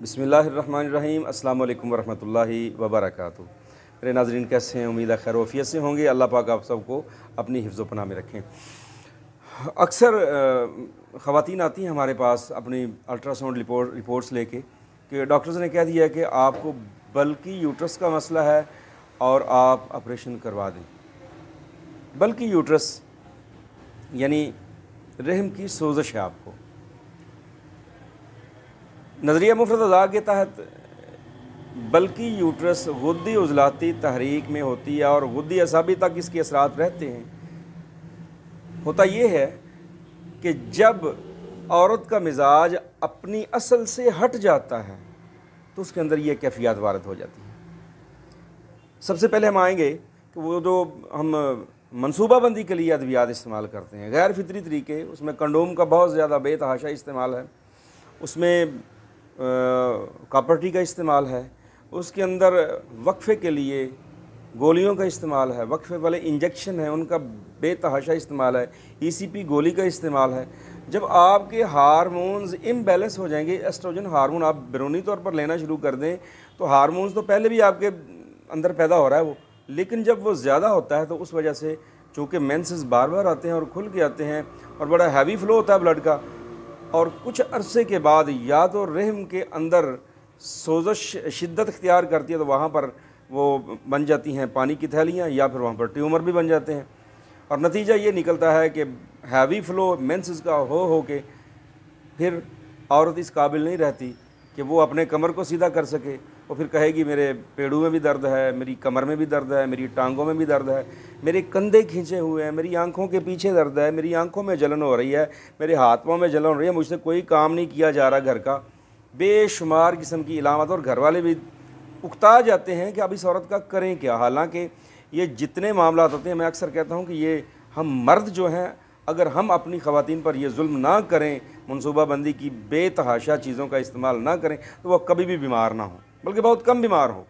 बसमीम् अल्लाम वरहमल वबरक मेरे नाजरन कैसे हैं उम्मीद है खैर से होंगे अल्लाह पाक आप सबको अपनी हिफ्ज़ पनाह में रखें अक्सर ख़वान आती हैं हमारे पास अपनी अल्ट्रासाउंड रिपोर्ट रिपोर्ट्स लेके कि डॉक्टर्स ने कह दिया कि आपको बल्कि यूट्रस का मसला है और आप ऑपरेशन करवा दें बल्कि यूट्रस यानी रहम की सोजश है आपको नज़रिया मुफरत अजा के तहत बल्कि यूट्रस गुद्दी उजलाती तहरीक में होती है और गुद्दी असाबी तक इसके असरात रहते हैं होता ये है कि जब औरत का मिजाज अपनी असल से हट जाता है तो उसके अंदर ये कैफियात वारद हो जाती है सबसे पहले हम आएंगे कि वो जो हम मनसूबा बंदी के लिए अद्वियात इस्तेमाल करते हैं गैर फितरी तरीके उसमें कंडोम का बहुत ज़्यादा बेतहाशा इस्तेमाल है उसमें कापर्टी का इस्तेमाल है उसके अंदर वक्फ़े के लिए गोलियों का इस्तेमाल है वक्फ़े वाले इंजेक्शन है उनका बेतहाशा इस्तेमाल है ईसीपी e गोली का इस्तेमाल है जब आपके हारमोन्स इम्बेलेंस हो जाएंगे एस्ट्रोजन हारमोन आप बिरूनी तौर पर लेना शुरू कर दें तो हारमोन्स तो पहले भी आपके अंदर पैदा हो रहा है वो लेकिन जब वो ज़्यादा होता है तो उस वजह से चूँकि मेंसेस बार बार आते हैं और खुल के आते हैं और बड़ा हैवी फ्लो होता है ब्लड का और कुछ अरसे के बाद या तो रहम के अंदर सोजश शिद्दत अख्तियार करती है तो वहाँ पर वो बन जाती हैं पानी की थैलियाँ या फिर वहाँ पर ट्यूमर भी बन जाते हैं और नतीजा ये निकलता है कि हैवी फ्लो मेंसेस का हो हो के फिर औरत इस काबिल नहीं रहती कि वो अपने कमर को सीधा कर सके वो फिर कहेगी मेरे पेड़ों में भी दर्द है मेरी कमर में भी दर्द है मेरी टांगों में भी दर्द है मेरे कंधे खींचे हुए हैं मेरी आंखों के पीछे दर्द है मेरी आंखों में जलन हो रही है मेरे हाथ पाँव में जलन हो रही है मुझसे कोई काम नहीं किया जा रहा घर का बेशुमार किस्म की इलामत और घर वाले भी उकता जाते हैं कि अब इस औरत का करें क्या हालांकि ये जितने मामला होते हैं मैं अक्सर कहता हूँ कि ये हम मर्द जो हैं अगर हम अपनी खातन पर यह जुल्म ना करें मनसूबाबंदी की बेतहाशा चीज़ों का इस्तेमाल ना करें तो वह कभी भी बीमार ना हों बल्कि बहुत कम बीमार हो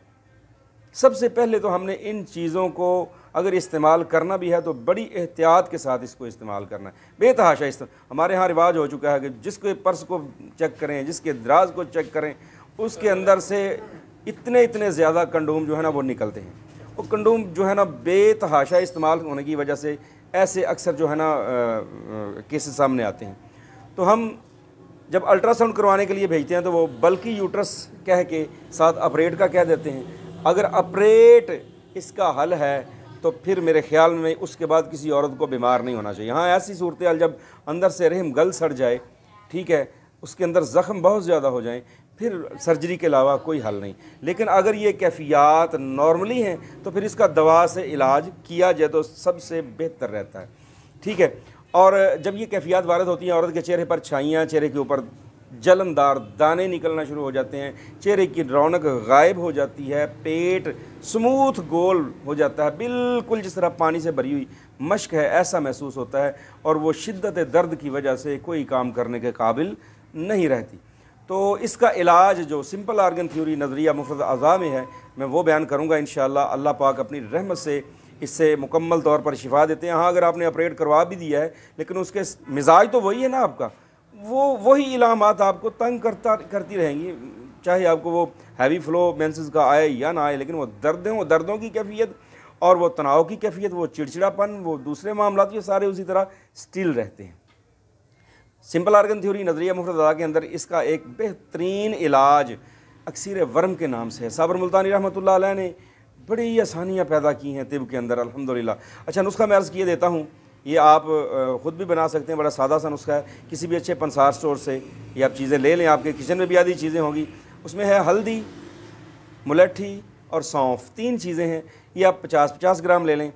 सबसे पहले तो हमने इन चीज़ों को अगर इस्तेमाल करना भी है तो बड़ी एहतियात के साथ इसको इस्तेमाल करना है बेतहाशा इस्तेमाल हमारे यहाँ रिवाज हो चुका है कि जिसके पर्स को चेक करें जिसके दराज को चेक करें उसके अंदर से इतने इतने ज़्यादा कंडोम जो है ना वो निकलते हैं वो कंडोम जो है ना बेतहाशा इस्तेमाल होने की वजह से ऐसे अक्सर जो है ना केसेस सामने आते हैं तो हम जब अल्ट्रासाउंड करवाने के लिए भेजते हैं तो वो बल्कि यूट्रस कह के साथ अपरेट का कह देते हैं अगर अपरेट इसका हल है तो फिर मेरे ख्याल में उसके बाद किसी औरत को बीमार नहीं होना चाहिए हाँ ऐसी सूरत हाल जब अंदर से रहम गल सड़ जाए ठीक है उसके अंदर ज़ख्म बहुत ज़्यादा हो जाए फिर सर्जरी के अलावा कोई हल नहीं लेकिन अगर ये कैफियात नॉर्मली हैं तो फिर इसका दवा से इलाज किया जाए तो सबसे बेहतर रहता है ठीक है और जब ये कैफियत वारद होती हैं औरत के चेहरे पर छाइयाँ चेहरे के ऊपर जलनदार दाने निकलना शुरू हो जाते हैं चेहरे की रौनक गायब हो जाती है पेट स्मूथ गोल हो जाता है बिल्कुल जिस तरह पानी से भरी हुई मश्क है ऐसा महसूस होता है और वो शिद्दत दर्द की वजह से कोई काम करने के काबिल नहीं रहती तो इसका इलाज जो सिंपल आर्गन थ्योरी नज़रिया मुफ्त अज़ा में है मैं वो बयान करूँगा इन अल्लाह पाक अपनी रहमत से इससे मुकम्मल तौर पर शिफा देते हैं हाँ अगर आपने ऑपरेट करवा भी दिया है लेकिन उसके मिजाज तो वही है ना आपका वो वही इलामत आपको तंग करता करती रहेंगी चाहे आपको वो हैवी फ्लो मैं का आए या ना आए लेकिन वो वो दर्दों की कैफियत और वो तनाव की कैफियत वो चिड़चिड़ापन वो दूसरे मामला तो ये सारे उसी तरह स्टिल रहते हैं सिंपल आर्गन थ्योरी नज़रिया मुफ्रदा के अंदर इसका एक बेहतरीन इलाज अक्सर वर्म के नाम से है साबर मुल्तानी रहमत ने बड़ी आसानियाँ पैदा की हैं तिब के अंदर अलहमदिल्ला अच्छा नुस्खा मैं अर्ज़ किए देता हूँ ये आप ख़ुद भी बना सकते हैं बड़ा सादा सा नुस्खा है किसी भी अच्छे पंसार स्टोर से ये आप चीज़ें ले लें आपके किचन में भी आधी चीज़ें होंगी उसमें है हल्दी मुलट्ठी और सौंफ तीन चीज़ें हैं ये आप पचास पचास ग्राम ले लें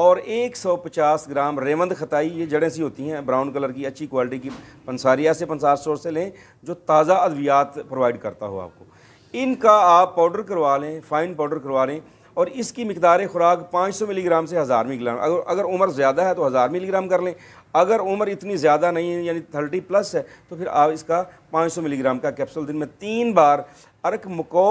और 150 ग्राम रेमंद खताई ये जड़ें सी होती हैं ब्राउन कलर की अच्छी क्वालिटी की पंसारिया से पंसार स्टोर से लें जो ताज़ा अद्वियात प्रोवाइड करता हो आपको इनका आप पाउडर करवा लें फ़ाइन पाउडर करवा लें और इसकी मकदार खुराक पाँच सौ मिलीग्राम से हज़ार मिलीग्राम अगर अगर उम्र ज़्यादा है तो हज़ार मिलीग्राम कर लें अगर उम्र इतनी ज़्यादा नहीं है यानी थर्टी प्लस है तो फिर आप इसका पाँच सौ मिलीग्राम का कैप्सूल दिन में तीन बार अर्क मको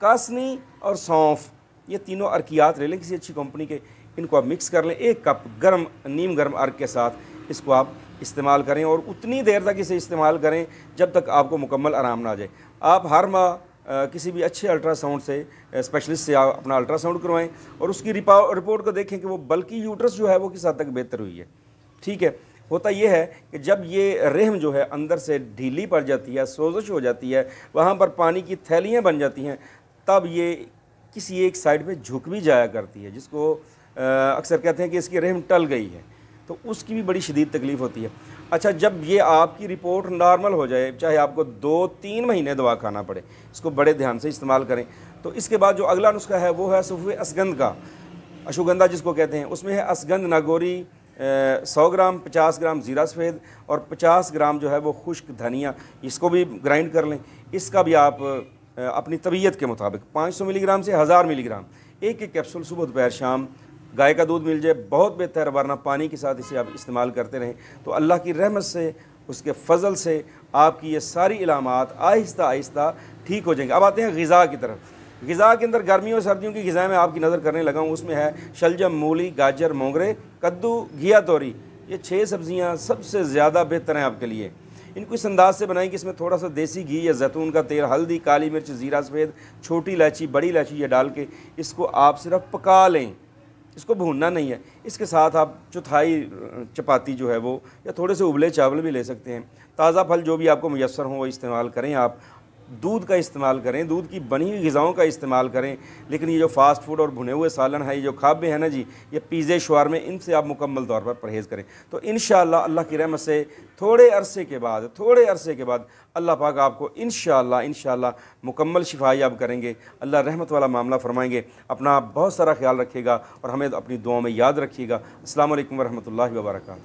कासनी और सौंफ ये तीनों अर्कियात ले लें किसी अच्छी कंपनी के इनको आप मिक्स कर लें एक कप गर्म नीम गर्म अर्क के साथ इसको आप इस्तेमाल करें और उतनी देर तक इसे इस्तेमाल करें जब तक आपको मुकम्मल आराम ना आ जाए आप हर माह किसी भी अच्छे अल्ट्रासाउंड से स्पेशलिस्ट से आप अपना अल्ट्रासाउंड करवाएं और उसकी रिपोर्ट को देखें कि वो बल्कि यूट्रस जो है वो किस हद तक बेहतर हुई है ठीक है होता यह है कि जब ये रेहम जो है अंदर से ढीली पड़ जाती है सोजश हो जाती है वहाँ पर पानी की थैलियाँ बन जाती हैं तब ये किसी एक साइड पर झुक भी जाया करती है जिसको अक्सर कहते हैं कि इसकी रेहम टल गई है तो उसकी भी बड़ी शदीद तकलीफ़ होती है अच्छा जब ये आपकी रिपोर्ट नॉर्मल हो जाए चाहे आपको दो तीन महीने दवा खाना पड़े इसको बड़े ध्यान से इस्तेमाल करें तो इसके बाद जो अगला नुस्खा है वो है सफ़ असगंद का अशुगंधा जिसको कहते हैं उसमें है असगंध नागोरी सौ ग्राम पचास ग्राम ज़ीरा सफ़ेद और पचास ग्राम जो है वो खुश्क धनिया इसको भी ग्राइंड कर लें इसका भी आप अपनी तबीयत के मुताबिक 500 मिलीग्राम से हज़ार मिलीग्राम एक एक कैप्सूल सुबह दोपहर शाम गाय का दूध मिल जाए बहुत बेहतर वरना पानी के साथ इसे आप इस्तेमाल करते रहें तो अल्लाह की रहमत से उसके फजल से आपकी ये सारी इलामत आहिस्ता आहिस्ता ठीक हो जाएंगे अब आते हैं गज़ा की तरफ गज़ा के अंदर गर्मियों और सर्दियों की गज़ाएँ मैं आपकी नज़र करने लगा हूँ उसमें है शलजम मूली गाजर मोगरे कद्दू घिया तोरी ये छः सब्ज़ियाँ सबसे ज़्यादा बेहतर हैं आपके लिए इनको इस अंदाज से बनाएं कि इसमें थोड़ा सा देसी घी या जैतून का तेल हल्दी काली मिर्च ज़ीरा सफ़ेद छोटी इलायची बड़ी इलायची ये डाल के इसको आप सिर्फ पका लें इसको भूनना नहीं है इसके साथ आप चौथाई चपाती जो है वो या थोड़े से उबले चावल भी ले सकते हैं ताज़ा फल जो भी आपको मैसर हो वो इस्तेमाल करें आप दूध का इस्तेमाल करें दूध की बनी हुई गज़ाओं का इस्तेमाल करें लेकिन ये जो फास्ट फूड और भुने हुए सालन है ये जो खाबे हैं ना जी ये पीज़े शुआर में इनसे आप मुकम्मल तौर पर परहेज़ करें तो इन अल्लाह की रहमत से थोड़े अरसे के बाद थोड़े अरसे के बाद अल्लाह पाक आपको इन इन मुकम्मल शिफाई आप करेंगे अल्लाह रहमत वाला मामला फरमाएंगे अपना बहुत सारा ख्याल रखिएगा और हमें अपनी दुआ में याद रखिएगा असल वरहमल वर्का